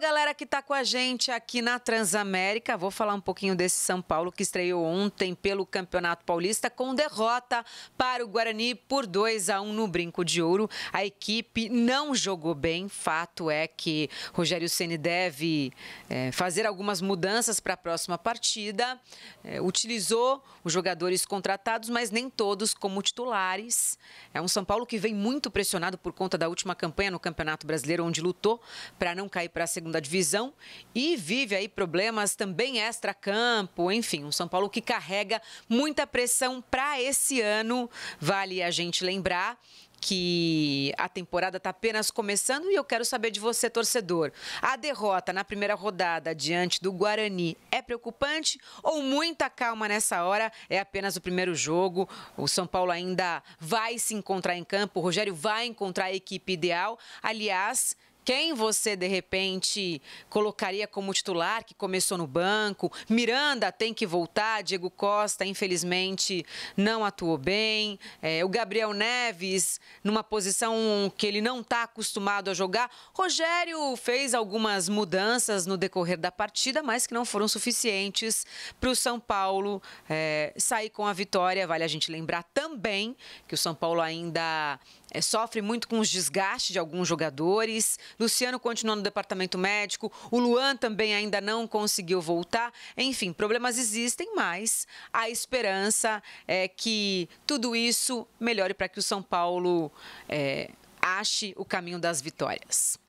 galera que está com a gente aqui na Transamérica, vou falar um pouquinho desse São Paulo que estreou ontem pelo Campeonato Paulista com derrota para o Guarani por 2 a 1 no Brinco de Ouro. A equipe não jogou bem. Fato é que Rogério Ceni deve é, fazer algumas mudanças para a próxima partida. É, utilizou os jogadores contratados, mas nem todos como titulares. É um São Paulo que vem muito pressionado por conta da última campanha no Campeonato Brasileiro, onde lutou para não cair para a segunda segunda divisão e vive aí problemas também extra-campo, enfim, um São Paulo que carrega muita pressão para esse ano. Vale a gente lembrar que a temporada está apenas começando e eu quero saber de você, torcedor. A derrota na primeira rodada diante do Guarani é preocupante ou muita calma nessa hora? É apenas o primeiro jogo. O São Paulo ainda vai se encontrar em campo, o Rogério vai encontrar a equipe ideal. Aliás, quem você, de repente, colocaria como titular que começou no banco? Miranda tem que voltar, Diego Costa, infelizmente, não atuou bem. É, o Gabriel Neves, numa posição que ele não está acostumado a jogar. Rogério fez algumas mudanças no decorrer da partida, mas que não foram suficientes para o São Paulo é, sair com a vitória. Vale a gente lembrar também que o São Paulo ainda é, sofre muito com os desgastes de alguns jogadores. Luciano continua no departamento médico. O Luan também ainda não conseguiu voltar. Enfim, problemas existem, mas a esperança é que tudo isso melhore para que o São Paulo é, ache o caminho das vitórias.